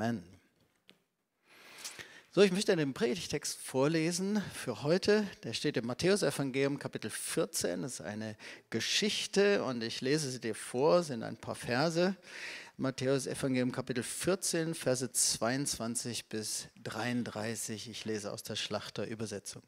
Amen. So, ich möchte den Predigtext vorlesen für heute. Der steht im Matthäusevangelium Kapitel 14. Das ist eine Geschichte und ich lese sie dir vor, sind ein paar Verse. Matthäus Evangelium Kapitel 14, Verse 22 bis 33. Ich lese aus der Schlachterübersetzung.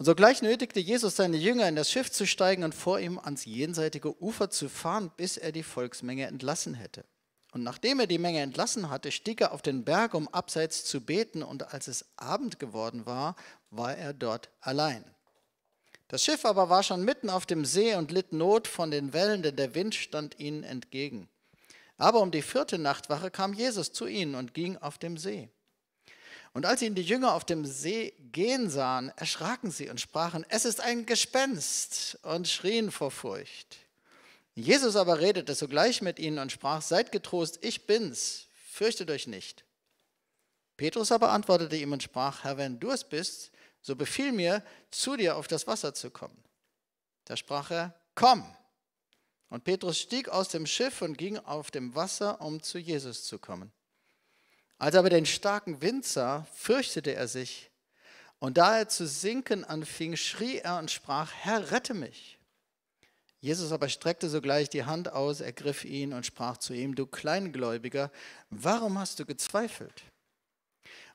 Und sogleich nötigte Jesus seine Jünger, in das Schiff zu steigen und vor ihm ans jenseitige Ufer zu fahren, bis er die Volksmenge entlassen hätte. Und nachdem er die Menge entlassen hatte, stieg er auf den Berg, um abseits zu beten, und als es Abend geworden war, war er dort allein. Das Schiff aber war schon mitten auf dem See und litt Not von den Wellen, denn der Wind stand ihnen entgegen. Aber um die vierte Nachtwache kam Jesus zu ihnen und ging auf dem See. Und als ihn die Jünger auf dem See gehen sahen, erschraken sie und sprachen, es ist ein Gespenst und schrien vor Furcht. Jesus aber redete sogleich mit ihnen und sprach, seid getrost, ich bin's, fürchtet euch nicht. Petrus aber antwortete ihm und sprach, Herr, wenn du es bist, so befiehl mir, zu dir auf das Wasser zu kommen. Da sprach er, komm. Und Petrus stieg aus dem Schiff und ging auf dem Wasser, um zu Jesus zu kommen. Als er aber den starken Wind sah, fürchtete er sich. Und da er zu sinken anfing, schrie er und sprach, Herr, rette mich. Jesus aber streckte sogleich die Hand aus, ergriff ihn und sprach zu ihm, du Kleingläubiger, warum hast du gezweifelt?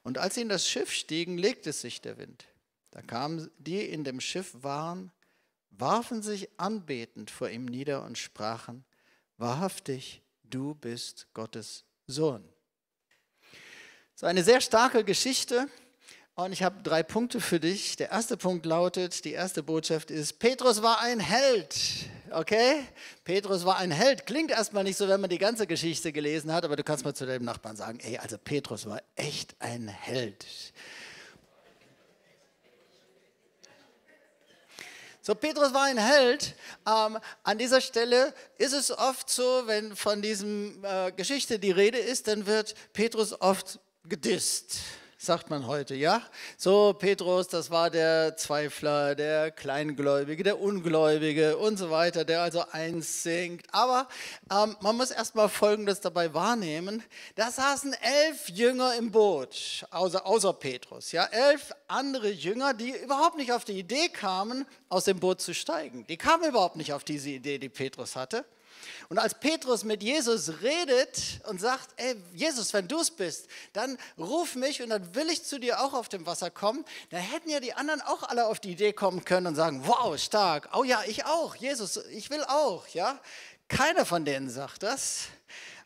Und als sie in das Schiff stiegen, legte sich der Wind. Da kamen die in dem Schiff waren, warfen sich anbetend vor ihm nieder und sprachen, wahrhaftig, du bist Gottes Sohn. So eine sehr starke Geschichte. Und ich habe drei Punkte für dich. Der erste Punkt lautet, die erste Botschaft ist, Petrus war ein Held. Okay? Petrus war ein Held. Klingt erstmal nicht so, wenn man die ganze Geschichte gelesen hat, aber du kannst mal zu deinem Nachbarn sagen, ey, also Petrus war echt ein Held. So, Petrus war ein Held. Ähm, an dieser Stelle ist es oft so, wenn von diesem äh, Geschichte die Rede ist, dann wird Petrus oft gedisst sagt man heute, ja? So, Petrus, das war der Zweifler, der Kleingläubige, der Ungläubige und so weiter, der also eins singt. Aber ähm, man muss erstmal Folgendes dabei wahrnehmen. Da saßen elf Jünger im Boot, außer, außer Petrus, ja? Elf andere Jünger, die überhaupt nicht auf die Idee kamen, aus dem Boot zu steigen. Die kamen überhaupt nicht auf diese Idee, die Petrus hatte. Und als Petrus mit Jesus redet und sagt, ey, Jesus, wenn du es bist, dann ruf mich und dann will ich zu dir auch auf dem Wasser kommen, dann hätten ja die anderen auch alle auf die Idee kommen können und sagen, wow, stark, oh ja, ich auch, Jesus, ich will auch, ja. Keiner von denen sagt das.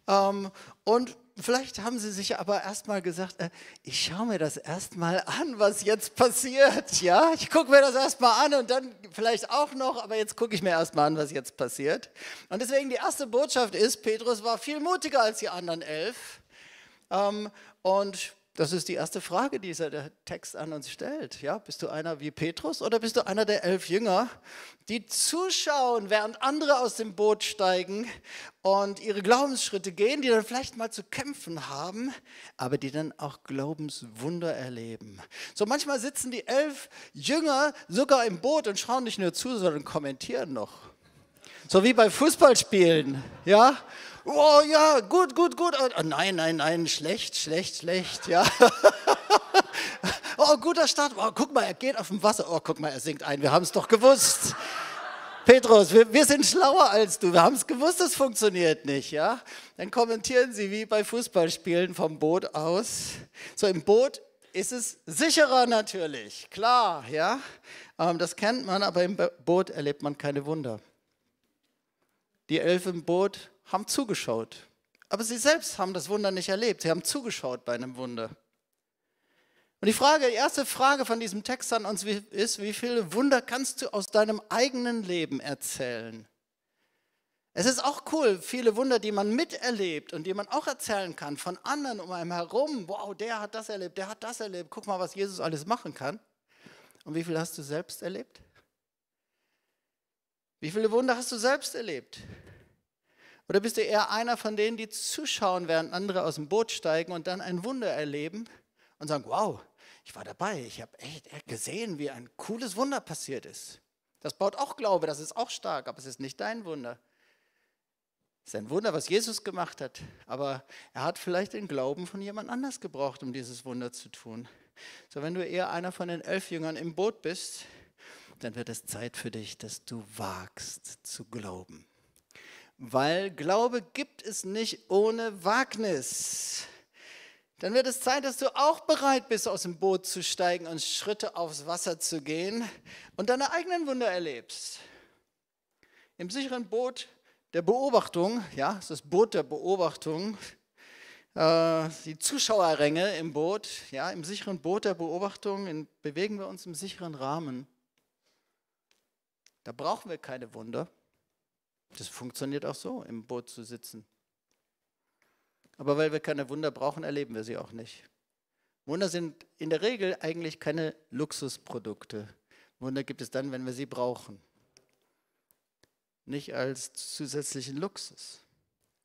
Ähm, und vielleicht haben sie sich aber erstmal gesagt, äh, ich schaue mir das erstmal an, was jetzt passiert. Ja, ich gucke mir das erstmal an und dann vielleicht auch noch, aber jetzt gucke ich mir erstmal an, was jetzt passiert. Und deswegen die erste Botschaft ist, Petrus war viel mutiger als die anderen elf. Ähm, und das ist die erste Frage, die dieser Text an uns stellt. Ja, bist du einer wie Petrus oder bist du einer der elf Jünger, die zuschauen, während andere aus dem Boot steigen und ihre Glaubensschritte gehen, die dann vielleicht mal zu kämpfen haben, aber die dann auch Glaubenswunder erleben? So manchmal sitzen die elf Jünger sogar im Boot und schauen nicht nur zu, sondern kommentieren noch. So wie bei Fußballspielen, ja? oh ja, gut, gut, gut. Oh, oh, nein, nein, nein, schlecht, schlecht, schlecht, ja. oh, guter Start. Oh, guck mal, er geht auf dem Wasser. Oh, guck mal, er sinkt ein. Wir haben es doch gewusst. Petrus, wir, wir, sind schlauer als du. Wir haben es gewusst, es funktioniert nicht, ja? Dann kommentieren sie wie bei Fußballspielen vom Boot aus. So im Boot ist es sicherer natürlich, klar, ja? Ähm, das kennt man, aber im Boot erlebt man keine Wunder. Die Elf im Boot haben zugeschaut. Aber sie selbst haben das Wunder nicht erlebt. Sie haben zugeschaut bei einem Wunder. Und die Frage, die erste Frage von diesem Text an uns ist, wie viele Wunder kannst du aus deinem eigenen Leben erzählen? Es ist auch cool, viele Wunder, die man miterlebt und die man auch erzählen kann von anderen um einem herum. Wow, der hat das erlebt, der hat das erlebt. Guck mal, was Jesus alles machen kann. Und wie viel hast du selbst erlebt? Wie viele Wunder hast du selbst erlebt? Oder bist du eher einer von denen, die zuschauen, während andere aus dem Boot steigen und dann ein Wunder erleben und sagen, wow, ich war dabei, ich habe echt gesehen, wie ein cooles Wunder passiert ist. Das baut auch Glaube, das ist auch stark, aber es ist nicht dein Wunder. Es ist ein Wunder, was Jesus gemacht hat, aber er hat vielleicht den Glauben von jemand anders gebraucht, um dieses Wunder zu tun. So, wenn du eher einer von den elf Jüngern im Boot bist, dann wird es Zeit für dich, dass du wagst zu glauben weil Glaube gibt es nicht ohne Wagnis. Dann wird es Zeit, dass du auch bereit bist, aus dem Boot zu steigen und Schritte aufs Wasser zu gehen und deine eigenen Wunder erlebst. Im sicheren Boot der Beobachtung, ja, das Boot der Beobachtung, äh, die Zuschauerränge im Boot, ja, im sicheren Boot der Beobachtung in, bewegen wir uns im sicheren Rahmen. Da brauchen wir keine Wunder. Das funktioniert auch so, im Boot zu sitzen. Aber weil wir keine Wunder brauchen, erleben wir sie auch nicht. Wunder sind in der Regel eigentlich keine Luxusprodukte. Wunder gibt es dann, wenn wir sie brauchen. Nicht als zusätzlichen Luxus.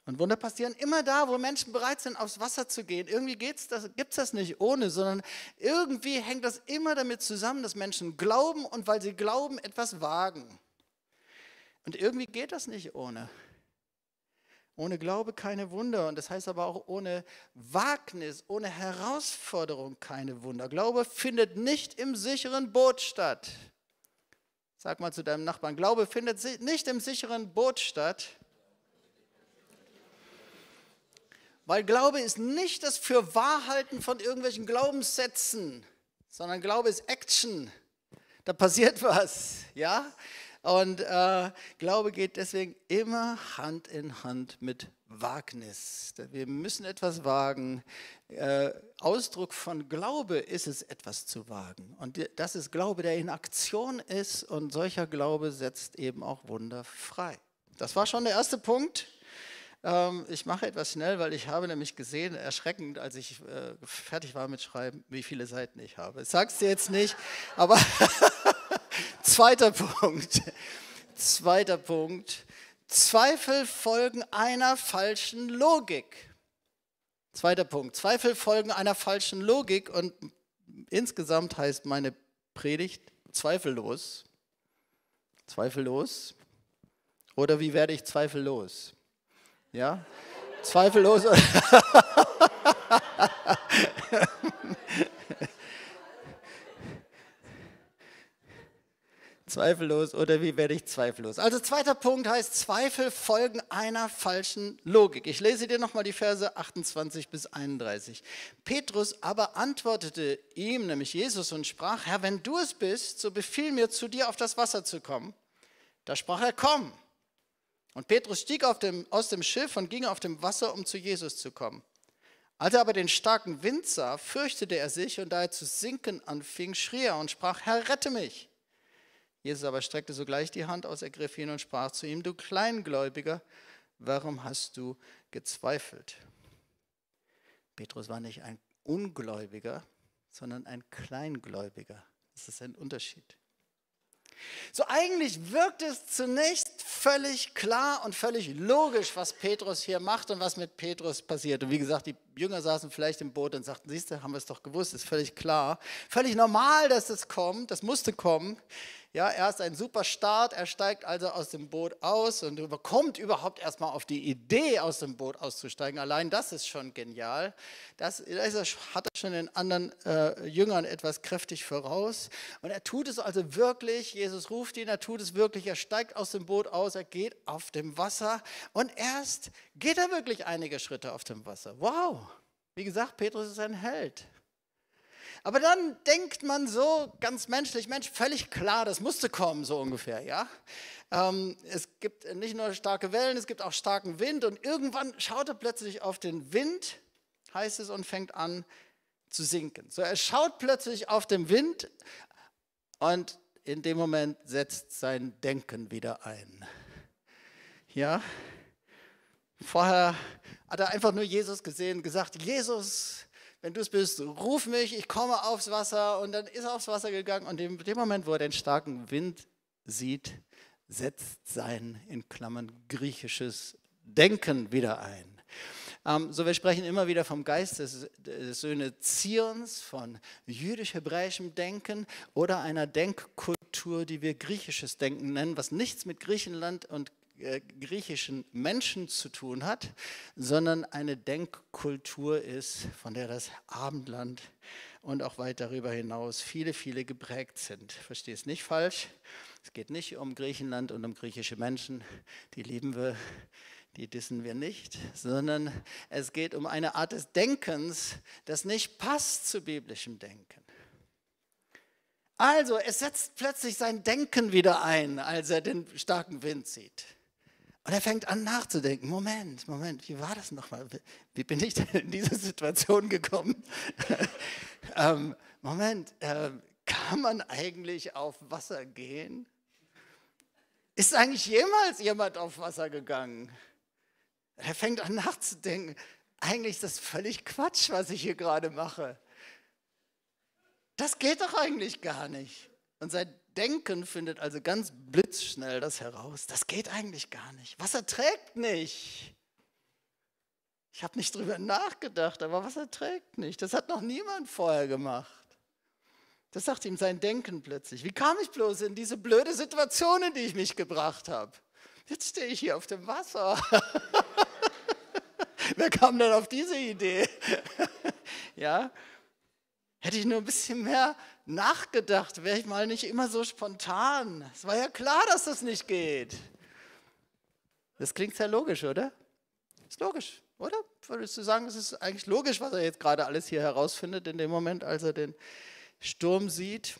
Und Wunder passieren immer da, wo Menschen bereit sind, aufs Wasser zu gehen. Irgendwie gibt's das, gibt's das nicht ohne, sondern irgendwie hängt das immer damit zusammen, dass Menschen glauben und weil sie glauben, etwas wagen. Und irgendwie geht das nicht ohne. Ohne Glaube keine Wunder. Und das heißt aber auch ohne Wagnis, ohne Herausforderung keine Wunder. Glaube findet nicht im sicheren Boot statt. Sag mal zu deinem Nachbarn, Glaube findet nicht im sicheren Boot statt. Weil Glaube ist nicht das Fürwahrhalten von irgendwelchen Glaubenssätzen, sondern Glaube ist Action. Da passiert was, ja? Und äh, Glaube geht deswegen immer Hand in Hand mit Wagnis. Wir müssen etwas wagen. Äh, Ausdruck von Glaube ist es, etwas zu wagen. Und das ist Glaube, der in Aktion ist. Und solcher Glaube setzt eben auch Wunder frei. Das war schon der erste Punkt. Ähm, ich mache etwas schnell, weil ich habe nämlich gesehen, erschreckend, als ich äh, fertig war mit Schreiben, wie viele Seiten ich habe. Ich sage es dir jetzt nicht, aber Zweiter Punkt. Zweiter Punkt. Zweifel folgen einer falschen Logik. Zweiter Punkt. Zweifel folgen einer falschen Logik und insgesamt heißt meine Predigt zweifellos. Zweifellos. Oder wie werde ich zweifellos? Ja? zweifellos. zweifellos oder wie werde ich zweifellos? Also zweiter Punkt heißt, Zweifel folgen einer falschen Logik. Ich lese dir nochmal die Verse 28 bis 31. Petrus aber antwortete ihm, nämlich Jesus, und sprach, Herr, wenn du es bist, so befiehl mir, zu dir auf das Wasser zu kommen. Da sprach er, komm. Und Petrus stieg dem, aus dem Schiff und ging auf dem Wasser, um zu Jesus zu kommen. Als er aber den starken Wind sah, fürchtete er sich, und da er zu sinken anfing, schrie er und sprach, Herr, rette mich. Jesus aber streckte sogleich die Hand aus, ergriff ihn und sprach zu ihm, du Kleingläubiger, warum hast du gezweifelt? Petrus war nicht ein Ungläubiger, sondern ein Kleingläubiger. Das ist ein Unterschied. So eigentlich wirkt es zunächst völlig klar und völlig logisch, was Petrus hier macht und was mit Petrus passiert. Und wie gesagt, die Jünger saßen vielleicht im Boot und sagten, siehst du, haben wir es doch gewusst, ist völlig klar. Völlig normal, dass es kommt, das musste kommen. Ja, er ist ein super Start, er steigt also aus dem Boot aus und kommt überhaupt erstmal auf die Idee, aus dem Boot auszusteigen. Allein das ist schon genial. Das, das hat er schon den anderen äh, Jüngern etwas kräftig voraus. Und er tut es also wirklich, Jesus ruft ihn, er tut es wirklich, er steigt aus dem Boot aus, er geht auf dem Wasser und erst geht er wirklich einige Schritte auf dem Wasser. Wow, wie gesagt, Petrus ist ein Held. Aber dann denkt man so ganz menschlich, Mensch, völlig klar, das musste kommen, so ungefähr, ja. Ähm, es gibt nicht nur starke Wellen, es gibt auch starken Wind und irgendwann schaut er plötzlich auf den Wind, heißt es, und fängt an zu sinken. So, er schaut plötzlich auf den Wind und in dem Moment setzt sein Denken wieder ein. Ja, Vorher hat er einfach nur Jesus gesehen, gesagt, Jesus, wenn du es bist, ruf mich, ich komme aufs Wasser. Und dann ist er aufs Wasser gegangen und in dem Moment, wo er den starken Wind sieht, setzt sein, in Klammern, griechisches Denken wieder ein ähm, so, wir sprechen immer wieder vom Geist des, des Söhne Zions, von jüdisch-hebräischem Denken oder einer Denkkultur, die wir griechisches Denken nennen, was nichts mit Griechenland und äh, griechischen Menschen zu tun hat, sondern eine Denkkultur ist, von der das Abendland und auch weit darüber hinaus viele, viele geprägt sind. Verstehe es nicht falsch. Es geht nicht um Griechenland und um griechische Menschen. Die lieben wir, die dissen wir nicht, sondern es geht um eine Art des Denkens, das nicht passt zu biblischem Denken. Also, es setzt plötzlich sein Denken wieder ein, als er den starken Wind sieht. Und er fängt an nachzudenken, Moment, Moment, wie war das nochmal? Wie bin ich denn in diese Situation gekommen? ähm, Moment, äh, kann man eigentlich auf Wasser gehen? Ist eigentlich jemals jemand auf Wasser gegangen? Er fängt an nachzudenken, eigentlich ist das völlig Quatsch, was ich hier gerade mache. Das geht doch eigentlich gar nicht. Und sein Denken findet also ganz blitzschnell das heraus. Das geht eigentlich gar nicht. Wasser trägt nicht. Ich habe nicht drüber nachgedacht, aber Wasser trägt nicht. Das hat noch niemand vorher gemacht. Das sagt ihm sein Denken plötzlich. Wie kam ich bloß in diese blöde Situation, in die ich mich gebracht habe? Jetzt stehe ich hier auf dem Wasser. Wer kam denn auf diese Idee? ja, hätte ich nur ein bisschen mehr nachgedacht, wäre ich mal nicht immer so spontan. Es war ja klar, dass das nicht geht. Das klingt sehr logisch, oder? Ist logisch, oder? Würdest du sagen, es ist eigentlich logisch, was er jetzt gerade alles hier herausfindet in dem Moment, als er den Sturm sieht?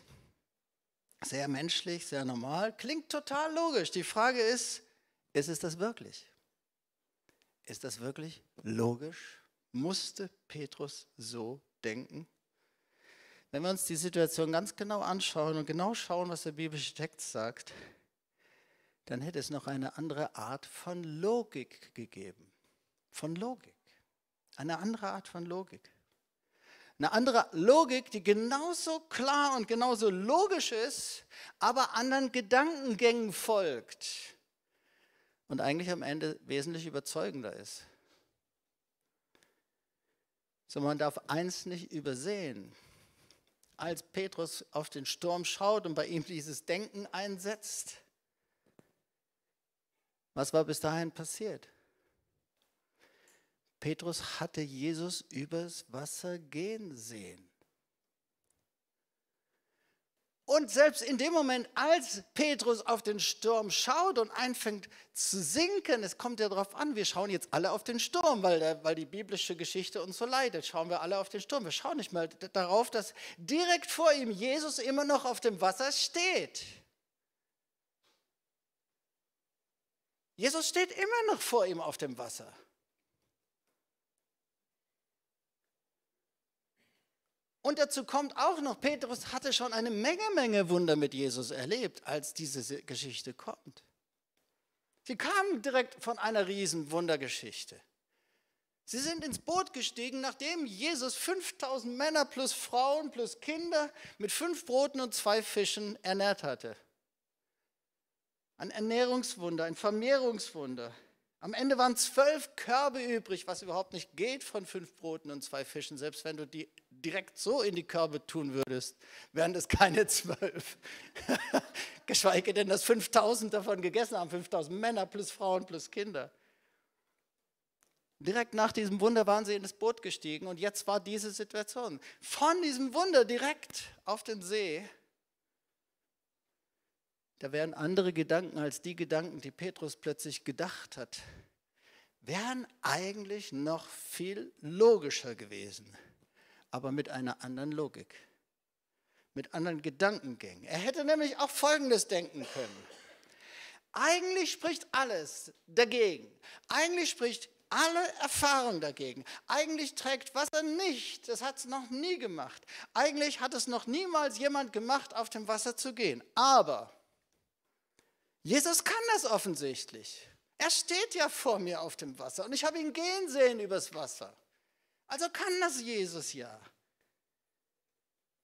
Sehr menschlich, sehr normal. Klingt total logisch. Die Frage ist, ist es das wirklich? Ist das wirklich logisch? Musste Petrus so denken? Wenn wir uns die Situation ganz genau anschauen und genau schauen, was der biblische Text sagt, dann hätte es noch eine andere Art von Logik gegeben. Von Logik. Eine andere Art von Logik. Eine andere Logik, die genauso klar und genauso logisch ist, aber anderen Gedankengängen folgt und eigentlich am Ende wesentlich überzeugender ist. So, man darf eins nicht übersehen als Petrus auf den Sturm schaut und bei ihm dieses Denken einsetzt? Was war bis dahin passiert? Petrus hatte Jesus übers Wasser gehen sehen. Und selbst in dem Moment, als Petrus auf den Sturm schaut und anfängt zu sinken, es kommt ja darauf an, wir schauen jetzt alle auf den Sturm, weil, der, weil die biblische Geschichte uns so leidet, schauen wir alle auf den Sturm. Wir schauen nicht mal darauf, dass direkt vor ihm Jesus immer noch auf dem Wasser steht. Jesus steht immer noch vor ihm auf dem Wasser. Und dazu kommt auch noch, Petrus hatte schon eine Menge, Menge Wunder mit Jesus erlebt, als diese Geschichte kommt. Sie kamen direkt von einer riesen Wundergeschichte. Sie sind ins Boot gestiegen, nachdem Jesus 5000 Männer plus Frauen plus Kinder mit fünf Broten und zwei Fischen ernährt hatte. Ein Ernährungswunder, ein Vermehrungswunder. Am Ende waren zwölf Körbe übrig, was überhaupt nicht geht von fünf Broten und zwei Fischen, selbst wenn du die direkt so in die Körbe tun würdest, wären das keine zwölf. Geschweige denn, dass 5000 davon gegessen haben, 5000 Männer plus Frauen plus Kinder. Direkt nach diesem Wunder waren sie in das Boot gestiegen und jetzt war diese Situation. Von diesem Wunder direkt auf den See, da wären andere Gedanken als die Gedanken, die Petrus plötzlich gedacht hat, wären eigentlich noch viel logischer gewesen aber mit einer anderen Logik, mit anderen Gedankengängen. Er hätte nämlich auch Folgendes denken können. Eigentlich spricht alles dagegen. Eigentlich spricht alle Erfahrung dagegen. Eigentlich trägt Wasser nicht, das hat es noch nie gemacht. Eigentlich hat es noch niemals jemand gemacht, auf dem Wasser zu gehen. Aber Jesus kann das offensichtlich. Er steht ja vor mir auf dem Wasser und ich habe ihn gehen sehen übers Wasser. Also kann das Jesus ja.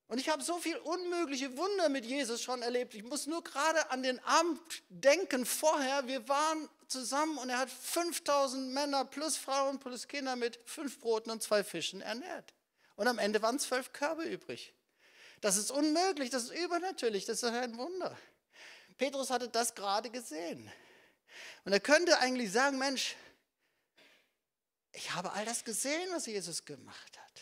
Und ich habe so viel unmögliche Wunder mit Jesus schon erlebt. Ich muss nur gerade an den Abend denken vorher. Wir waren zusammen und er hat 5000 Männer plus Frauen plus Kinder mit fünf Broten und zwei Fischen ernährt. Und am Ende waren zwölf Körbe übrig. Das ist unmöglich, das ist übernatürlich, das ist ein Wunder. Petrus hatte das gerade gesehen. Und er könnte eigentlich sagen, Mensch, ich habe all das gesehen, was Jesus gemacht hat.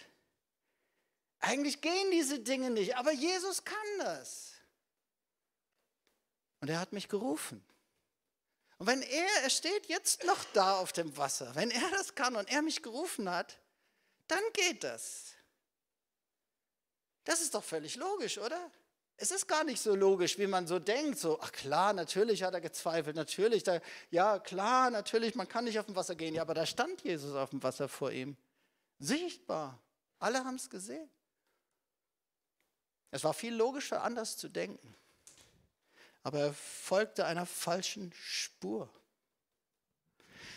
Eigentlich gehen diese Dinge nicht, aber Jesus kann das. Und er hat mich gerufen. Und wenn er, er steht jetzt noch da auf dem Wasser, wenn er das kann und er mich gerufen hat, dann geht das. Das ist doch völlig logisch, oder? es ist gar nicht so logisch, wie man so denkt. So, ach klar, natürlich hat er gezweifelt, natürlich, da, ja klar, natürlich, man kann nicht auf dem Wasser gehen. Ja, aber da stand Jesus auf dem Wasser vor ihm. Sichtbar. Alle haben es gesehen. Es war viel logischer, anders zu denken. Aber er folgte einer falschen Spur.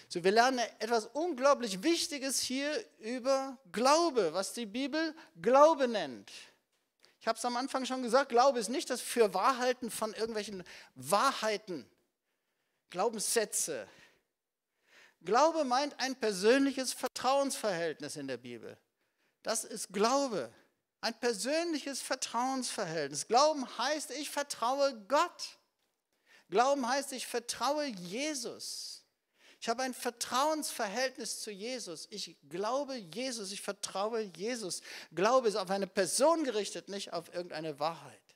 So, wir lernen etwas unglaublich Wichtiges hier über Glaube, was die Bibel Glaube nennt. Ich habe es am Anfang schon gesagt, Glaube ist nicht das für Wahrheiten von irgendwelchen Wahrheiten, Glaubenssätze. Glaube meint ein persönliches Vertrauensverhältnis in der Bibel. Das ist Glaube, ein persönliches Vertrauensverhältnis. Glauben heißt, ich vertraue Gott. Glauben heißt, ich vertraue Jesus. Ich habe ein Vertrauensverhältnis zu Jesus. Ich glaube Jesus, ich vertraue Jesus. Glaube ist auf eine Person gerichtet, nicht auf irgendeine Wahrheit.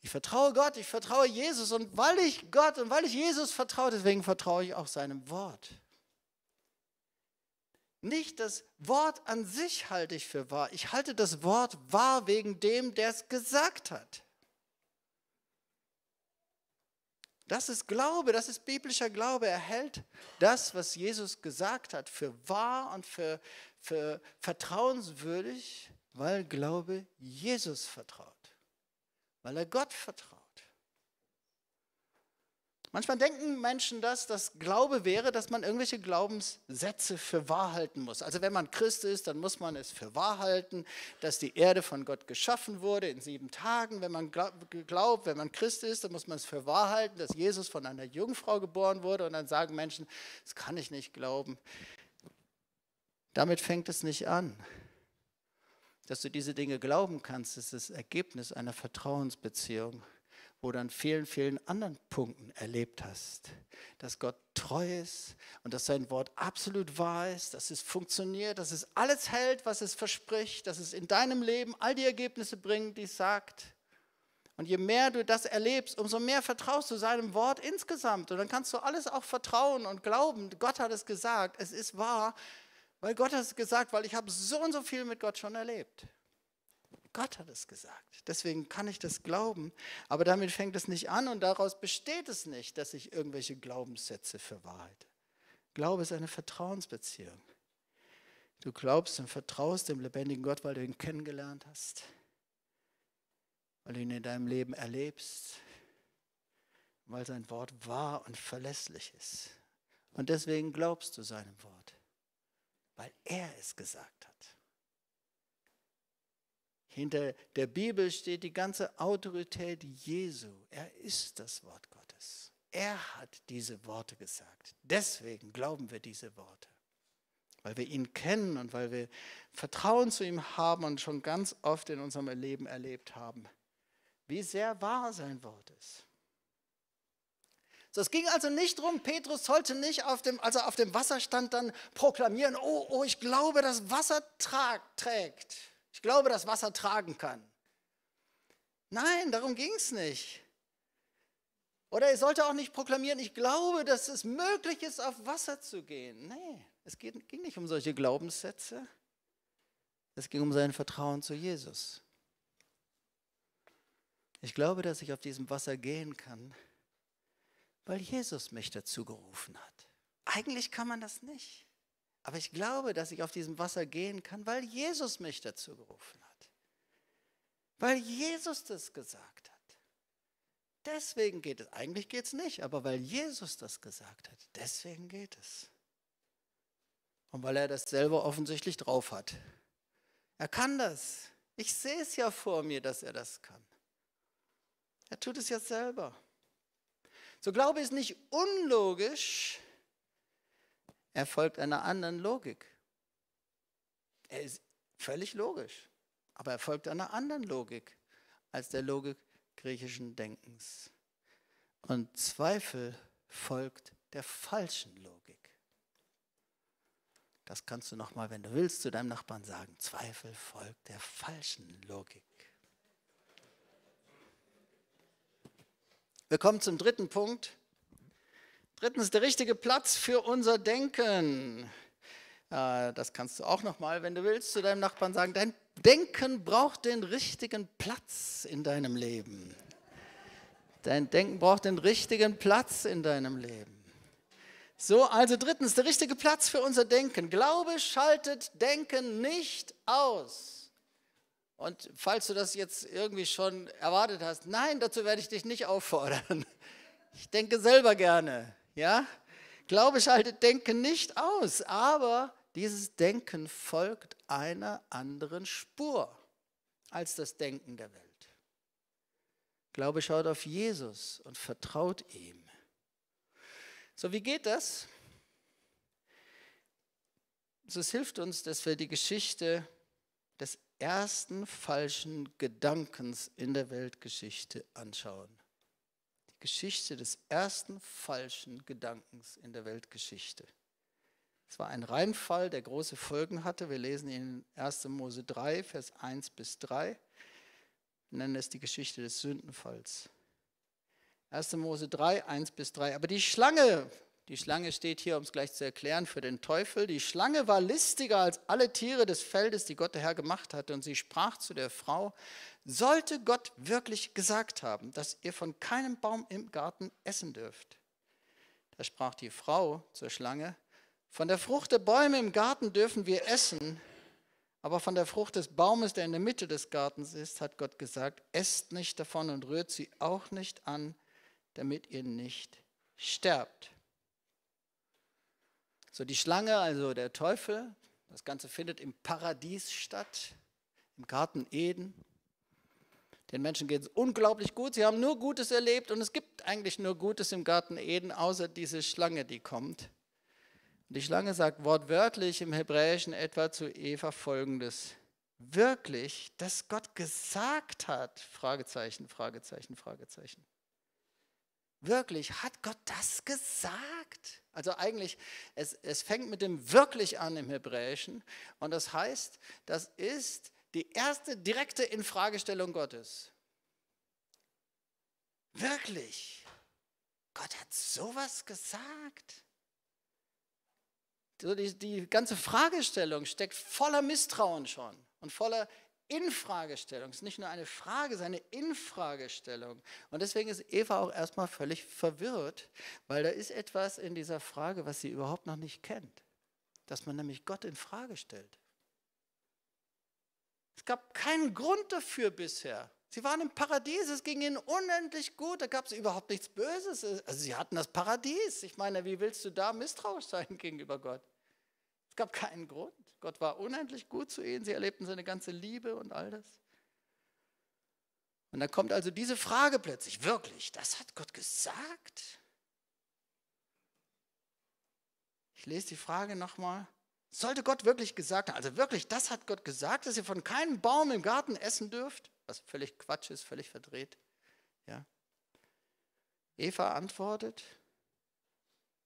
Ich vertraue Gott, ich vertraue Jesus und weil ich Gott und weil ich Jesus vertraue, deswegen vertraue ich auch seinem Wort. Nicht das Wort an sich halte ich für wahr. Ich halte das Wort wahr wegen dem, der es gesagt hat. Das ist Glaube, das ist biblischer Glaube. Er hält das, was Jesus gesagt hat, für wahr und für, für vertrauenswürdig, weil Glaube Jesus vertraut, weil er Gott vertraut. Manchmal denken Menschen das, dass Glaube wäre, dass man irgendwelche Glaubenssätze für wahr halten muss. Also wenn man Christ ist, dann muss man es für wahr halten, dass die Erde von Gott geschaffen wurde in sieben Tagen. Wenn man glaubt, wenn man Christ ist, dann muss man es für wahr halten, dass Jesus von einer Jungfrau geboren wurde. Und dann sagen Menschen, das kann ich nicht glauben. Damit fängt es nicht an. Dass du diese Dinge glauben kannst, ist das Ergebnis einer Vertrauensbeziehung oder an vielen, vielen anderen Punkten erlebt hast, dass Gott treu ist und dass sein Wort absolut wahr ist, dass es funktioniert, dass es alles hält, was es verspricht, dass es in deinem Leben all die Ergebnisse bringt, die es sagt. Und je mehr du das erlebst, umso mehr vertraust du seinem Wort insgesamt. Und dann kannst du alles auch vertrauen und glauben. Gott hat es gesagt, es ist wahr, weil Gott hat es gesagt, weil ich habe so und so viel mit Gott schon erlebt. Gott hat es gesagt. Deswegen kann ich das glauben, aber damit fängt es nicht an und daraus besteht es nicht, dass ich irgendwelche Glaubenssätze für Wahrheit. Glaube ist eine Vertrauensbeziehung. Du glaubst und vertraust dem lebendigen Gott, weil du ihn kennengelernt hast, weil du ihn in deinem Leben erlebst, weil sein Wort wahr und verlässlich ist. Und deswegen glaubst du seinem Wort, weil er es gesagt hat. Hinter der Bibel steht die ganze Autorität Jesu. Er ist das Wort Gottes. Er hat diese Worte gesagt. Deswegen glauben wir diese Worte, weil wir ihn kennen und weil wir Vertrauen zu ihm haben und schon ganz oft in unserem Leben erlebt haben, wie sehr wahr sein Wort ist. So, es ging also nicht darum, Petrus sollte nicht auf dem, also auf dem Wasser stand, dann proklamieren, oh, oh, ich glaube, das Wasser tragt, trägt ich glaube, dass Wasser tragen kann. Nein, darum ging es nicht. Oder er sollte auch nicht proklamieren, ich glaube, dass es möglich ist, auf Wasser zu gehen. Nee, es ging nicht um solche Glaubenssätze. Es ging um sein Vertrauen zu Jesus. Ich glaube, dass ich auf diesem Wasser gehen kann, weil Jesus mich dazu gerufen hat. Eigentlich kann man das nicht. Aber ich glaube, dass ich auf diesem Wasser gehen kann, weil Jesus mich dazu gerufen hat. Weil Jesus das gesagt hat. Deswegen geht es. Eigentlich geht es nicht, aber weil Jesus das gesagt hat, deswegen geht es. Und weil er das selber offensichtlich drauf hat. Er kann das. Ich sehe es ja vor mir, dass er das kann. Er tut es ja selber. So Glaube ich ist nicht unlogisch, er folgt einer anderen Logik. Er ist völlig logisch, aber er folgt einer anderen Logik als der Logik griechischen Denkens. Und Zweifel folgt der falschen Logik. Das kannst du nochmal, wenn du willst, zu deinem Nachbarn sagen. Zweifel folgt der falschen Logik. Wir kommen zum dritten Punkt. Drittens, der richtige Platz für unser Denken. Äh, das kannst du auch nochmal, wenn du willst, zu deinem Nachbarn sagen. Dein Denken braucht den richtigen Platz in deinem Leben. Dein Denken braucht den richtigen Platz in deinem Leben. So, also drittens, der richtige Platz für unser Denken. Glaube schaltet Denken nicht aus. Und falls du das jetzt irgendwie schon erwartet hast, nein, dazu werde ich dich nicht auffordern. Ich denke selber gerne. Ja? Glaube schaltet Denken nicht aus, aber dieses Denken folgt einer anderen Spur als das Denken der Welt. Glaube schaut auf Jesus und vertraut ihm. So, wie geht das? So, es hilft uns, dass wir die Geschichte des ersten falschen Gedankens in der Weltgeschichte anschauen. Geschichte des ersten falschen Gedankens in der Weltgeschichte. Es war ein Reinfall, der große Folgen hatte. Wir lesen ihn in 1. Mose 3, Vers 1 bis 3. Wir nennen es die Geschichte des Sündenfalls. 1. Mose 3, 1 bis 3. Aber die Schlange die Schlange steht hier, um es gleich zu erklären, für den Teufel. Die Schlange war listiger als alle Tiere des Feldes, die Gott der Herr gemacht hatte. Und sie sprach zu der Frau, sollte Gott wirklich gesagt haben, dass ihr von keinem Baum im Garten essen dürft? Da sprach die Frau zur Schlange, von der Frucht der Bäume im Garten dürfen wir essen, aber von der Frucht des Baumes, der in der Mitte des Gartens ist, hat Gott gesagt, esst nicht davon und rührt sie auch nicht an, damit ihr nicht sterbt. So die Schlange, also der Teufel, das Ganze findet im Paradies statt, im Garten Eden. Den Menschen geht es unglaublich gut, sie haben nur Gutes erlebt und es gibt eigentlich nur Gutes im Garten Eden, außer diese Schlange, die kommt. Und die Schlange sagt wortwörtlich im Hebräischen etwa zu Eva folgendes. Wirklich, dass Gott gesagt hat? Fragezeichen, Fragezeichen, Fragezeichen. Wirklich, hat Gott das gesagt? Also eigentlich, es, es fängt mit dem wirklich an im Hebräischen und das heißt, das ist die erste direkte Infragestellung Gottes. Wirklich, Gott hat sowas gesagt. So die, die ganze Fragestellung steckt voller Misstrauen schon und voller Infragestellung. Es ist nicht nur eine Frage, es ist eine Infragestellung. Und deswegen ist Eva auch erstmal völlig verwirrt, weil da ist etwas in dieser Frage, was sie überhaupt noch nicht kennt. Dass man nämlich Gott in Frage stellt. Es gab keinen Grund dafür bisher. Sie waren im Paradies, es ging ihnen unendlich gut, da gab es überhaupt nichts Böses. Also sie hatten das Paradies. Ich meine, wie willst du da misstrauisch sein gegenüber Gott? Es gab keinen Grund. Gott war unendlich gut zu ihnen. Sie erlebten seine ganze Liebe und all das. Und dann kommt also diese Frage plötzlich, wirklich, das hat Gott gesagt? Ich lese die Frage nochmal. Sollte Gott wirklich gesagt haben, also wirklich, das hat Gott gesagt, dass ihr von keinem Baum im Garten essen dürft? Was völlig Quatsch ist, völlig verdreht. Ja. Eva antwortet,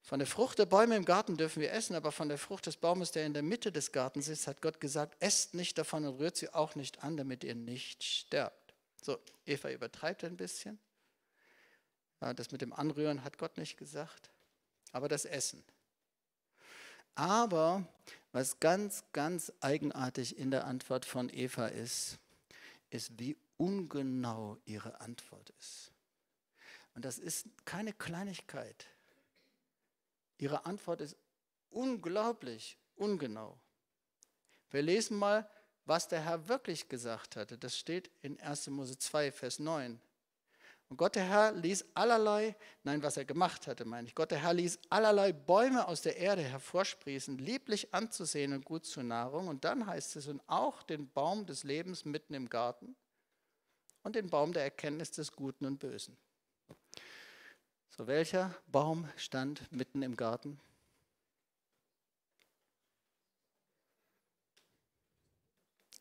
von der Frucht der Bäume im Garten dürfen wir essen, aber von der Frucht des Baumes, der in der Mitte des Gartens ist, hat Gott gesagt, esst nicht davon und rührt sie auch nicht an, damit ihr nicht sterbt. So, Eva übertreibt ein bisschen. Das mit dem Anrühren hat Gott nicht gesagt, aber das Essen. Aber was ganz, ganz eigenartig in der Antwort von Eva ist, ist, wie ungenau ihre Antwort ist. Und das ist keine Kleinigkeit. Ihre Antwort ist unglaublich ungenau. Wir lesen mal, was der Herr wirklich gesagt hatte. Das steht in 1. Mose 2, Vers 9. Und Gott der Herr ließ allerlei, nein, was er gemacht hatte, meine ich. Gott der Herr ließ allerlei Bäume aus der Erde hervorsprießen, lieblich anzusehen und gut zur Nahrung. Und dann heißt es, und auch den Baum des Lebens mitten im Garten und den Baum der Erkenntnis des Guten und Bösen. So, welcher Baum stand mitten im Garten?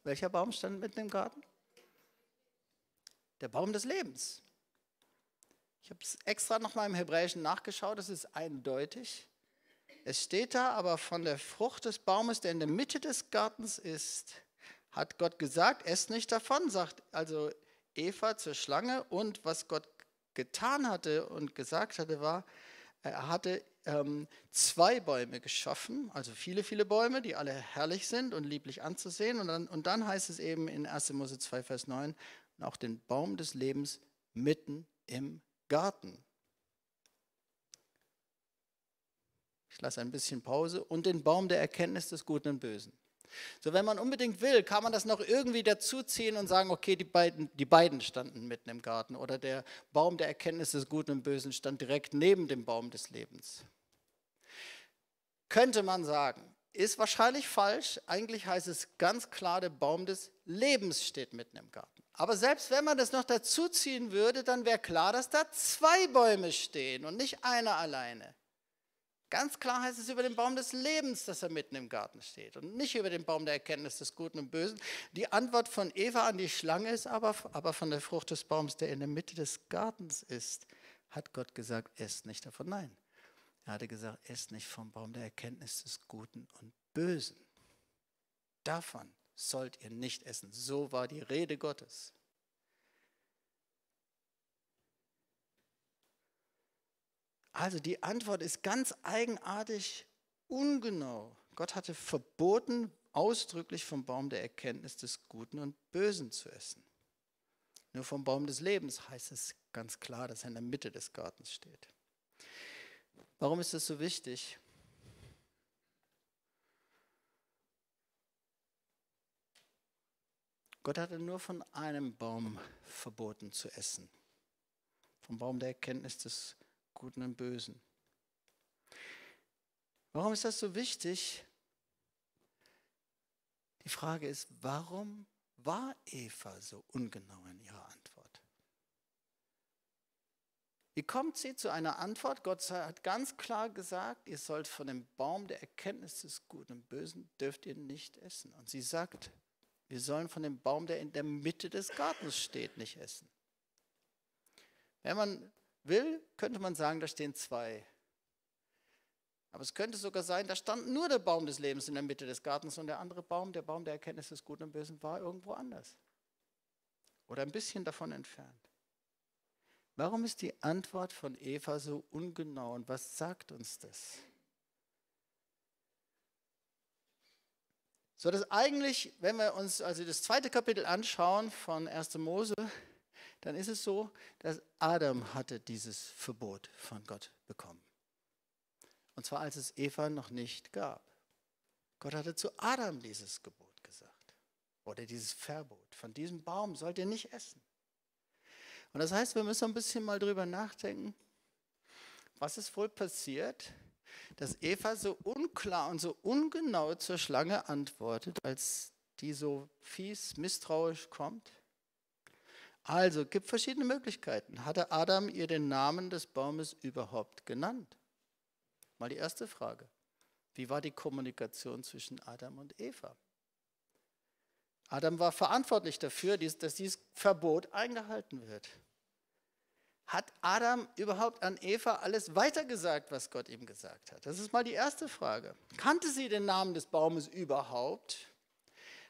Welcher Baum stand mitten im Garten? Der Baum des Lebens. Ich habe es extra nochmal im Hebräischen nachgeschaut, das ist eindeutig. Es steht da, aber von der Frucht des Baumes, der in der Mitte des Gartens ist, hat Gott gesagt, esst nicht davon, sagt also Eva zur Schlange. Und was Gott getan hatte und gesagt hatte, war, er hatte ähm, zwei Bäume geschaffen, also viele, viele Bäume, die alle herrlich sind und lieblich anzusehen. Und dann, und dann heißt es eben in 1. Mose 2, Vers 9, auch den Baum des Lebens mitten im Garten. Ich lasse ein bisschen Pause. Und den Baum der Erkenntnis des Guten und Bösen. So, wenn man unbedingt will, kann man das noch irgendwie dazuziehen und sagen, okay, die beiden, die beiden standen mitten im Garten oder der Baum der Erkenntnis des Guten und Bösen stand direkt neben dem Baum des Lebens. Könnte man sagen, ist wahrscheinlich falsch. Eigentlich heißt es ganz klar, der Baum des Lebens steht mitten im Garten. Aber selbst wenn man das noch dazuziehen würde, dann wäre klar, dass da zwei Bäume stehen und nicht einer alleine. Ganz klar heißt es über den Baum des Lebens, dass er mitten im Garten steht und nicht über den Baum der Erkenntnis des Guten und Bösen. Die Antwort von Eva an die Schlange ist aber, aber von der Frucht des Baums, der in der Mitte des Gartens ist, hat Gott gesagt, esst nicht davon. Nein, er hatte gesagt, esst nicht vom Baum der Erkenntnis des Guten und Bösen. Davon sollt ihr nicht essen. So war die Rede Gottes. Also die Antwort ist ganz eigenartig ungenau. Gott hatte verboten, ausdrücklich vom Baum der Erkenntnis des Guten und Bösen zu essen. Nur vom Baum des Lebens heißt es ganz klar, dass er in der Mitte des Gartens steht. Warum ist das so wichtig? Gott hatte nur von einem Baum verboten zu essen. Vom Baum der Erkenntnis des Guten. Guten und Bösen. Warum ist das so wichtig? Die Frage ist, warum war Eva so ungenau in ihrer Antwort? Wie kommt sie zu einer Antwort? Gott hat ganz klar gesagt, ihr sollt von dem Baum der Erkenntnis des Guten und Bösen dürft ihr nicht essen. Und sie sagt, wir sollen von dem Baum, der in der Mitte des Gartens steht, nicht essen. Wenn man will, könnte man sagen, da stehen zwei. Aber es könnte sogar sein, da stand nur der Baum des Lebens in der Mitte des Gartens und der andere Baum, der Baum der Erkenntnis des Guten und Bösen, war irgendwo anders. Oder ein bisschen davon entfernt. Warum ist die Antwort von Eva so ungenau und was sagt uns das? So dass eigentlich, wenn wir uns also das zweite Kapitel anschauen von 1. Mose, dann ist es so, dass Adam hatte dieses Verbot von Gott bekommen. Und zwar als es Eva noch nicht gab. Gott hatte zu Adam dieses Gebot gesagt oder dieses Verbot. Von diesem Baum sollt ihr nicht essen. Und das heißt, wir müssen ein bisschen mal drüber nachdenken, was ist wohl passiert, dass Eva so unklar und so ungenau zur Schlange antwortet, als die so fies, misstrauisch kommt? Also gibt verschiedene Möglichkeiten. Hatte Adam ihr den Namen des Baumes überhaupt genannt? Mal die erste Frage. Wie war die Kommunikation zwischen Adam und Eva? Adam war verantwortlich dafür, dass dieses Verbot eingehalten wird. Hat Adam überhaupt an Eva alles weitergesagt, was Gott ihm gesagt hat? Das ist mal die erste Frage. Kannte sie den Namen des Baumes überhaupt?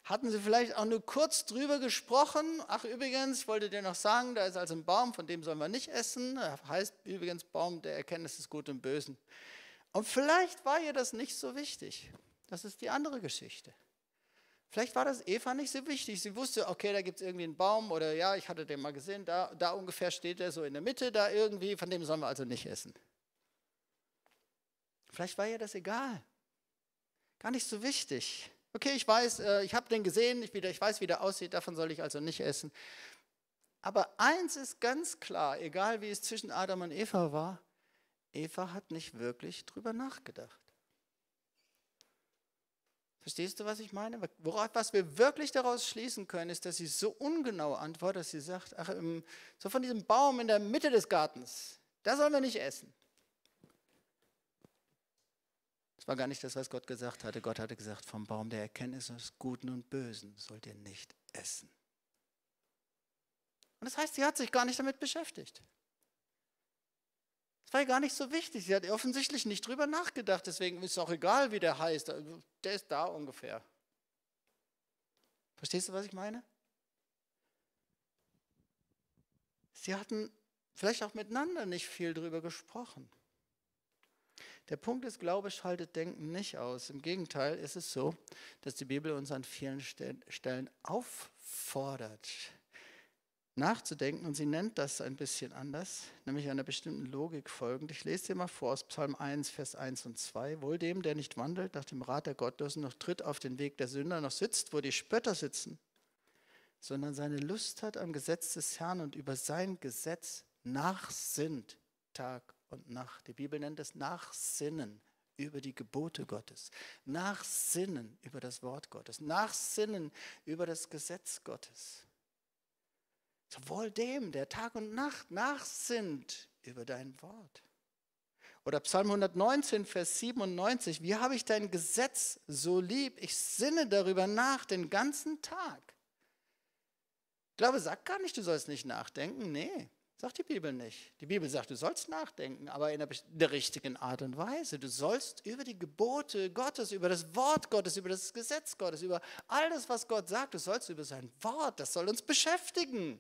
hatten sie vielleicht auch nur kurz drüber gesprochen. Ach übrigens, ich wollte dir noch sagen, da ist also ein Baum, von dem sollen wir nicht essen. Er heißt übrigens Baum der Erkenntnis des Guten und Bösen. Und vielleicht war ihr das nicht so wichtig. Das ist die andere Geschichte. Vielleicht war das Eva nicht so wichtig. Sie wusste, okay, da gibt es irgendwie einen Baum oder ja, ich hatte den mal gesehen, da, da ungefähr steht er so in der Mitte, da irgendwie, von dem sollen wir also nicht essen. Vielleicht war ihr das egal. Gar nicht so wichtig. Okay, ich weiß, äh, ich habe den gesehen, ich, wieder, ich weiß, wie der aussieht, davon soll ich also nicht essen. Aber eins ist ganz klar, egal wie es zwischen Adam und Eva war, Eva hat nicht wirklich drüber nachgedacht. Verstehst du, was ich meine? Worauf, was wir wirklich daraus schließen können, ist, dass sie so ungenau antwortet, dass sie sagt, ach, so von diesem Baum in der Mitte des Gartens, da sollen wir nicht essen. Das war gar nicht das, was Gott gesagt hatte. Gott hatte gesagt, vom Baum der Erkenntnis des Guten und Bösen sollt ihr nicht essen. Und das heißt, sie hat sich gar nicht damit beschäftigt. Das war ihr gar nicht so wichtig. Sie hat offensichtlich nicht drüber nachgedacht. Deswegen ist es auch egal, wie der heißt. Der ist da ungefähr. Verstehst du, was ich meine? Sie hatten vielleicht auch miteinander nicht viel drüber gesprochen. Der Punkt ist, Glaube schaltet Denken nicht aus. Im Gegenteil ist es so, dass die Bibel uns an vielen Stellen auffordert, nachzudenken. Und sie nennt das ein bisschen anders, nämlich einer bestimmten Logik folgend. Ich lese dir mal vor aus Psalm 1, Vers 1 und 2. Wohl dem, der nicht wandelt nach dem Rat der Gottlosen, noch tritt auf den Weg der Sünder, noch sitzt, wo die Spötter sitzen, sondern seine Lust hat am Gesetz des Herrn und über sein Gesetz nachsinnt Tag und Nacht. Die Bibel nennt es Nachsinnen über die Gebote Gottes, Nachsinnen über das Wort Gottes, Nachsinnen über das Gesetz Gottes. Sowohl dem, der Tag und Nacht nachsinnt über dein Wort. Oder Psalm 119, Vers 97, wie habe ich dein Gesetz so lieb? Ich sinne darüber nach den ganzen Tag. Ich glaube, sagt gar nicht, du sollst nicht nachdenken. Nee, Sagt die Bibel nicht. Die Bibel sagt, du sollst nachdenken, aber in der, der richtigen Art und Weise. Du sollst über die Gebote Gottes, über das Wort Gottes, über das Gesetz Gottes, über alles, was Gott sagt, du sollst über sein Wort, das soll uns beschäftigen.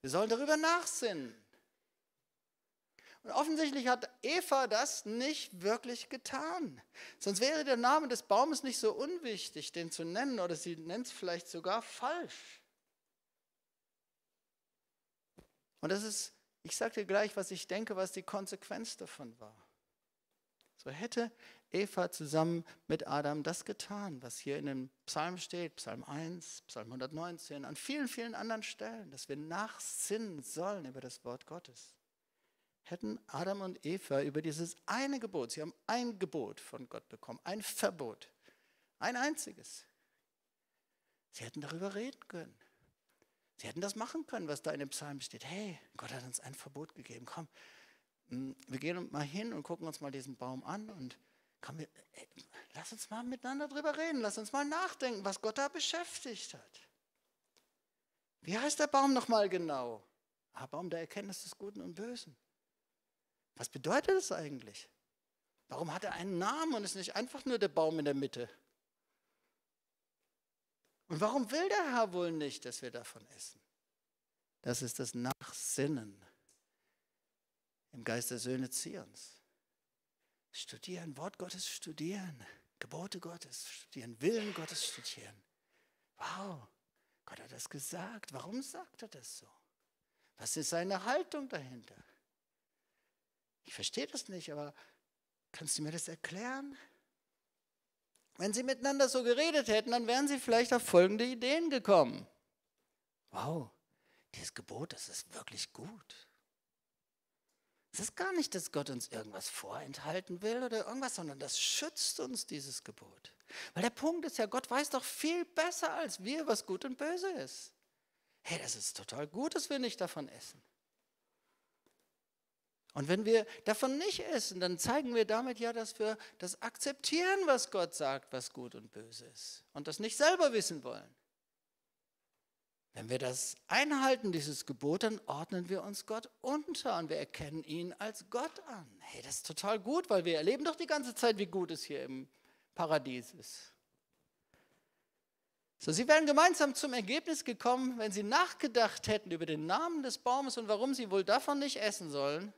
Wir sollen darüber nachsinnen. Und offensichtlich hat Eva das nicht wirklich getan. Sonst wäre der Name des Baumes nicht so unwichtig, den zu nennen, oder sie nennt es vielleicht sogar falsch. Und das ist, ich sage dir gleich, was ich denke, was die Konsequenz davon war. So hätte Eva zusammen mit Adam das getan, was hier in dem Psalm steht, Psalm 1, Psalm 119, an vielen, vielen anderen Stellen, dass wir nachsinnen sollen über das Wort Gottes. Hätten Adam und Eva über dieses eine Gebot, sie haben ein Gebot von Gott bekommen, ein Verbot, ein einziges, sie hätten darüber reden können. Sie hätten das machen können, was da in dem Psalm steht. Hey, Gott hat uns ein Verbot gegeben. Komm, hm, wir gehen mal hin und gucken uns mal diesen Baum an und komm, wir, ey, äh, lass uns mal miteinander drüber reden. Lass uns mal nachdenken, was Gott da beschäftigt hat. Wie heißt der Baum nochmal genau? Ah, Baum der Erkenntnis des Guten und Bösen. Was bedeutet das eigentlich? Warum hat er einen Namen und ist nicht einfach nur der Baum in der Mitte? Und warum will der Herr wohl nicht, dass wir davon essen? Das ist das Nachsinnen im Geist der Söhne Zions. Studieren, Wort Gottes studieren, Gebote Gottes studieren, Willen Gottes studieren. Wow, Gott hat das gesagt. Warum sagt er das so? Was ist seine Haltung dahinter? Ich verstehe das nicht, aber kannst du mir das erklären? Wenn sie miteinander so geredet hätten, dann wären sie vielleicht auf folgende Ideen gekommen. Wow, dieses Gebot, das ist wirklich gut. Es ist gar nicht, dass Gott uns irgendwas vorenthalten will oder irgendwas, sondern das schützt uns, dieses Gebot. Weil der Punkt ist ja, Gott weiß doch viel besser als wir, was gut und böse ist. Hey, das ist total gut, dass wir nicht davon essen. Und wenn wir davon nicht essen, dann zeigen wir damit ja, dass wir das akzeptieren, was Gott sagt, was gut und böse ist. Und das nicht selber wissen wollen. Wenn wir das einhalten, dieses Gebot, dann ordnen wir uns Gott unter und wir erkennen ihn als Gott an. Hey, das ist total gut, weil wir erleben doch die ganze Zeit, wie gut es hier im Paradies ist. So, sie wären gemeinsam zum Ergebnis gekommen, wenn sie nachgedacht hätten über den Namen des Baumes und warum sie wohl davon nicht essen sollen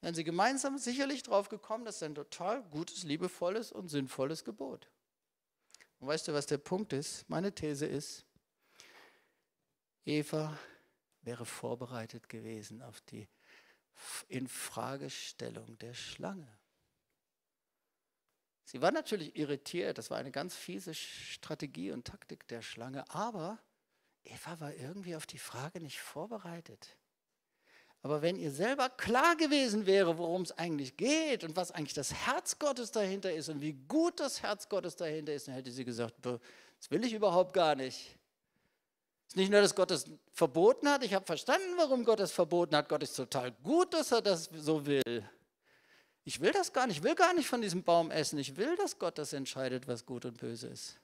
wären sie gemeinsam sicherlich drauf gekommen, das ist ein total gutes, liebevolles und sinnvolles Gebot. Und weißt du, was der Punkt ist? Meine These ist, Eva wäre vorbereitet gewesen auf die Infragestellung der Schlange. Sie war natürlich irritiert, das war eine ganz fiese Strategie und Taktik der Schlange, aber Eva war irgendwie auf die Frage nicht vorbereitet. Aber wenn ihr selber klar gewesen wäre, worum es eigentlich geht und was eigentlich das Herz Gottes dahinter ist und wie gut das Herz Gottes dahinter ist, dann hätte sie gesagt, das will ich überhaupt gar nicht. Es ist nicht nur, dass Gott es das verboten hat, ich habe verstanden, warum Gott es verboten hat. Gott ist total gut, dass er das so will. Ich will das gar nicht, ich will gar nicht von diesem Baum essen. Ich will, dass Gott das entscheidet, was gut und böse ist.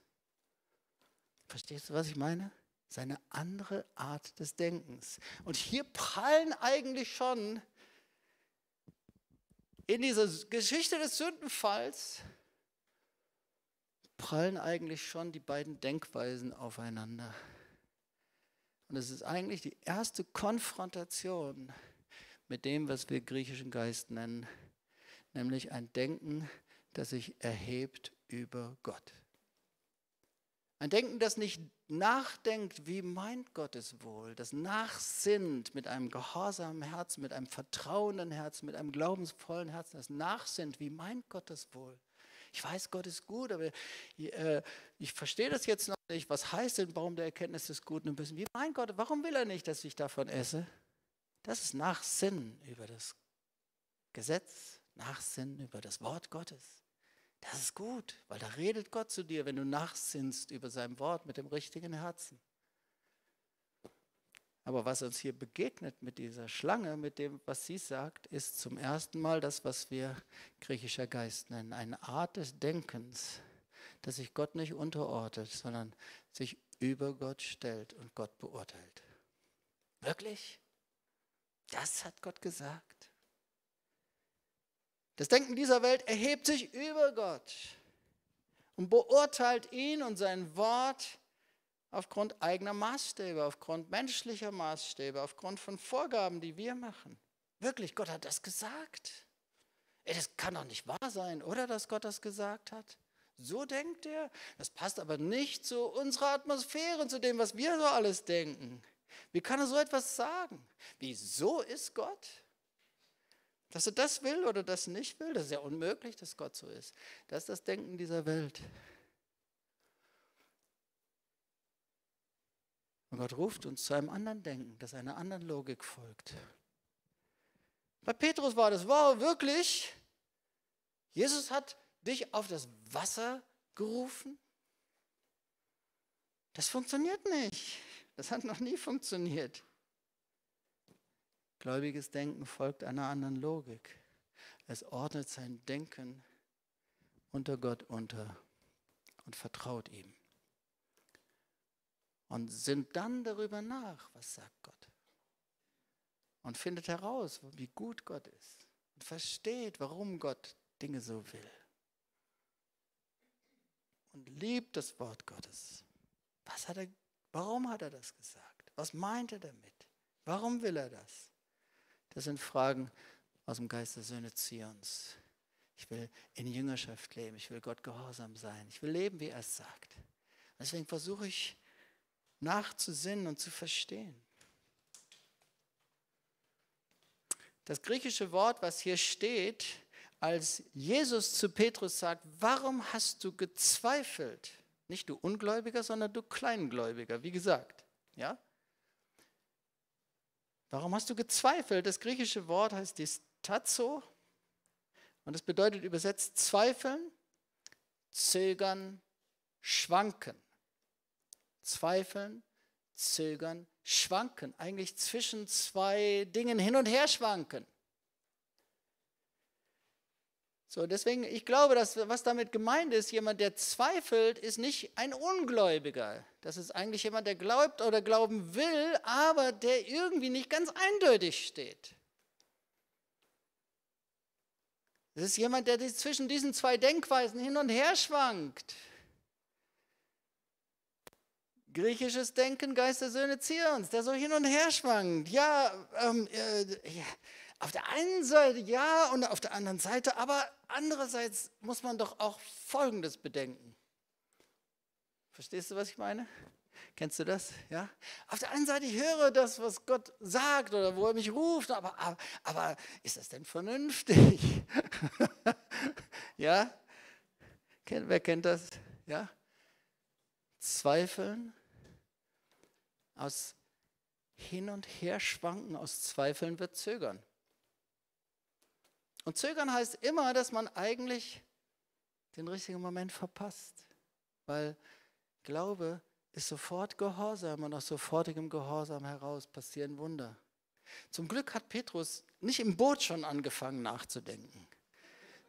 Verstehst du, was ich meine? seine andere Art des Denkens. Und hier prallen eigentlich schon in dieser Geschichte des Sündenfalls prallen eigentlich schon die beiden Denkweisen aufeinander. Und es ist eigentlich die erste Konfrontation mit dem, was wir griechischen Geist nennen, nämlich ein Denken, das sich erhebt über Gott. Ein Denken, das nicht nachdenkt, wie meint Gott es wohl, das nachsinnt mit einem gehorsamen Herzen, mit einem vertrauenden Herzen, mit einem glaubensvollen Herzen, das nachsinnt, wie meint Gott es wohl. Ich weiß, Gott ist gut, aber äh, ich verstehe das jetzt noch nicht. Was heißt denn, warum der Erkenntnis des Guten und Bösen? Wie meint Gott, warum will er nicht, dass ich davon esse? Das ist Nachsinn über das Gesetz, Nachsinn über das Wort Gottes. Das ist gut, weil da redet Gott zu dir, wenn du nachsinnst über sein Wort mit dem richtigen Herzen. Aber was uns hier begegnet mit dieser Schlange, mit dem, was sie sagt, ist zum ersten Mal das, was wir griechischer Geist nennen, eine Art des Denkens, dass sich Gott nicht unterordnet, sondern sich über Gott stellt und Gott beurteilt. Wirklich? Das hat Gott gesagt? Das Denken dieser Welt erhebt sich über Gott und beurteilt ihn und sein Wort aufgrund eigener Maßstäbe, aufgrund menschlicher Maßstäbe, aufgrund von Vorgaben, die wir machen. Wirklich, Gott hat das gesagt. das kann doch nicht wahr sein, oder, dass Gott das gesagt hat? So denkt er. Das passt aber nicht zu unserer Atmosphäre zu dem, was wir so alles denken. Wie kann er so etwas sagen? Wieso ist Gott? Dass er das will oder das nicht will, das ist ja unmöglich, dass Gott so ist. Das ist das Denken dieser Welt. Und Gott ruft uns zu einem anderen Denken, das einer anderen Logik folgt. Bei Petrus war das, wow, wirklich? Jesus hat dich auf das Wasser gerufen? Das funktioniert nicht. Das hat noch nie funktioniert. Gläubiges Denken folgt einer anderen Logik. Es ordnet sein Denken unter Gott unter und vertraut ihm. Und sinnt dann darüber nach, was sagt Gott. Und findet heraus, wie gut Gott ist. Und versteht, warum Gott Dinge so will. Und liebt das Wort Gottes. Was hat er, warum hat er das gesagt? Was meint er damit? Warum will er das? Das sind Fragen aus dem Geist der Söhne Zions. Ich will in Jüngerschaft leben. Ich will Gott gehorsam sein. Ich will leben, wie er es sagt. Deswegen versuche ich nachzusinnen und zu verstehen. Das griechische Wort, was hier steht, als Jesus zu Petrus sagt, warum hast du gezweifelt? Nicht du Ungläubiger, sondern du Kleingläubiger, wie gesagt. Ja? Warum hast du gezweifelt? Das griechische Wort heißt distazo und das bedeutet übersetzt zweifeln, zögern, schwanken. Zweifeln, zögern, schwanken. Eigentlich zwischen zwei Dingen hin und her schwanken. So, deswegen, ich glaube, dass was damit gemeint ist, jemand, der zweifelt, ist nicht ein Ungläubiger. Das ist eigentlich jemand, der glaubt oder glauben will, aber der irgendwie nicht ganz eindeutig steht. Es ist jemand, der zwischen diesen zwei Denkweisen hin und her schwankt. Griechisches Denken, Geistersöhne Zions, der so hin und her schwankt. Ja, ähm, äh, ja auf der einen Seite ja und auf der anderen Seite, aber andererseits muss man doch auch Folgendes bedenken. Verstehst du, was ich meine? Kennst du das? Ja? Auf der einen Seite, ich höre das, was Gott sagt oder wo er mich ruft, aber, aber, ist das denn vernünftig? ja? Wer kennt das? Ja? Zweifeln aus Hin- und Herschwanken, aus Zweifeln wird Zögern. Und zögern heißt immer, dass man eigentlich den richtigen Moment verpasst, weil Glaube ist sofort Gehorsam und aus sofortigem Gehorsam heraus passieren Wunder. Zum Glück hat Petrus nicht im Boot schon angefangen nachzudenken,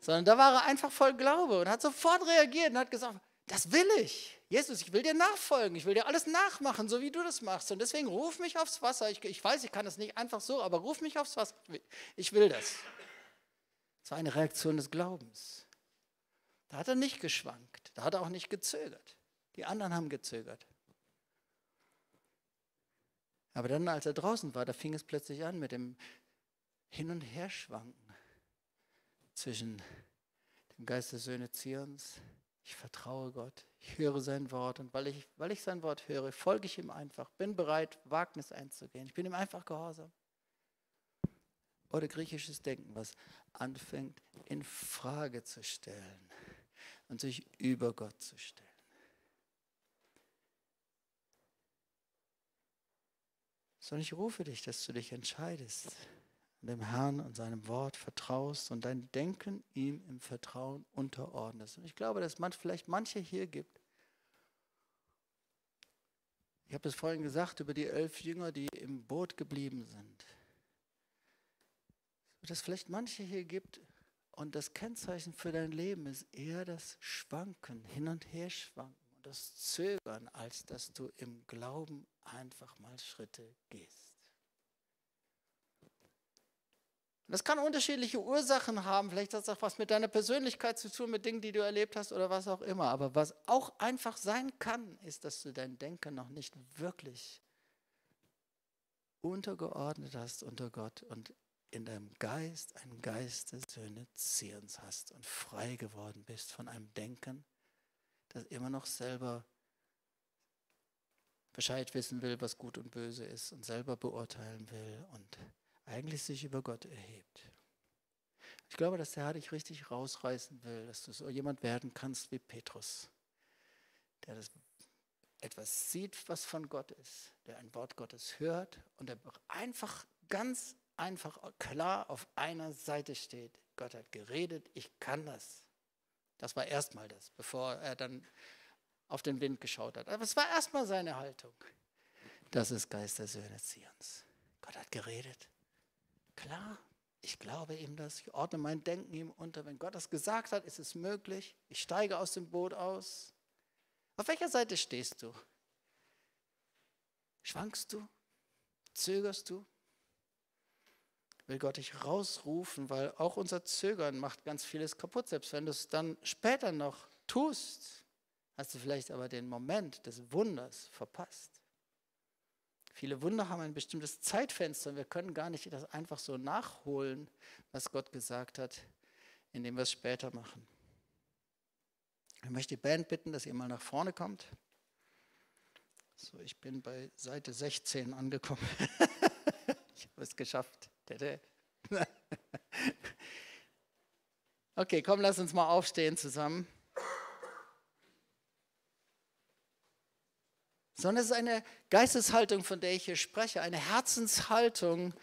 sondern da war er einfach voll Glaube und hat sofort reagiert und hat gesagt, das will ich. Jesus, ich will dir nachfolgen, ich will dir alles nachmachen, so wie du das machst. Und deswegen ruf mich aufs Wasser. Ich, ich weiß, ich kann das nicht einfach so, aber ruf mich aufs Wasser. Ich will das. Das war eine Reaktion des Glaubens. Da hat er nicht geschwankt, da hat er auch nicht gezögert. Die anderen haben gezögert. Aber dann, als er draußen war, da fing es plötzlich an mit dem Hin- und Herschwanken zwischen dem Geist der Söhne Zions. Ich vertraue Gott, ich höre sein Wort und weil ich, weil ich sein Wort höre, folge ich ihm einfach, bin bereit, Wagnis einzugehen. Ich bin ihm einfach gehorsam oder griechisches Denken, was anfängt, in Frage zu stellen und sich über Gott zu stellen. Sondern ich rufe dich, dass du dich entscheidest und dem Herrn und seinem Wort vertraust und dein Denken ihm im Vertrauen unterordnest. Und ich glaube, dass man vielleicht manche hier gibt. Ich habe es vorhin gesagt über die elf Jünger, die im Boot geblieben sind dass es vielleicht manche hier gibt und das Kennzeichen für dein Leben ist eher das Schwanken, hin und her schwanken und das Zögern, als dass du im Glauben einfach mal Schritte gehst. das kann unterschiedliche Ursachen haben. Vielleicht hat es auch was mit deiner Persönlichkeit zu tun, mit Dingen, die du erlebt hast oder was auch immer. Aber was auch einfach sein kann, ist, dass du dein Denken noch nicht wirklich untergeordnet hast unter Gott und in deinem Geist einen Geist der Söhne Zions hast und frei geworden bist von einem Denken, das immer noch selber Bescheid wissen will, was gut und böse ist und selber beurteilen will und eigentlich sich über Gott erhebt. Ich glaube, dass der Herr dich richtig rausreißen will, dass du so jemand werden kannst wie Petrus, der das etwas sieht, was von Gott ist, der ein Wort Gottes hört und der einfach ganz einfach klar auf einer Seite steht. Gott hat geredet, ich kann das. Das war erstmal das, bevor er dann auf den Wind geschaut hat. Aber es war erstmal seine Haltung. Das ist Geist der Söhne Zions. Gott hat geredet. Klar, ich glaube ihm das. Ich ordne mein Denken ihm unter. Wenn Gott das gesagt hat, ist es möglich. Ich steige aus dem Boot aus. Auf welcher Seite stehst du? Schwankst du? Zögerst du? will Gott dich rausrufen, weil auch unser Zögern macht ganz vieles kaputt. Selbst wenn du es dann später noch tust, hast du vielleicht aber den Moment des Wunders verpasst. Viele Wunder haben ein bestimmtes Zeitfenster und wir können gar nicht das einfach so nachholen, was Gott gesagt hat, indem wir es später machen. Ich möchte die Band bitten, dass ihr mal nach vorne kommt. So, ich bin bei Seite 16 angekommen. ich habe es geschafft. Okay, komm, lass uns mal aufstehen zusammen. Sondern es ist eine Geisteshaltung, von der ich hier spreche, eine Herzenshaltung,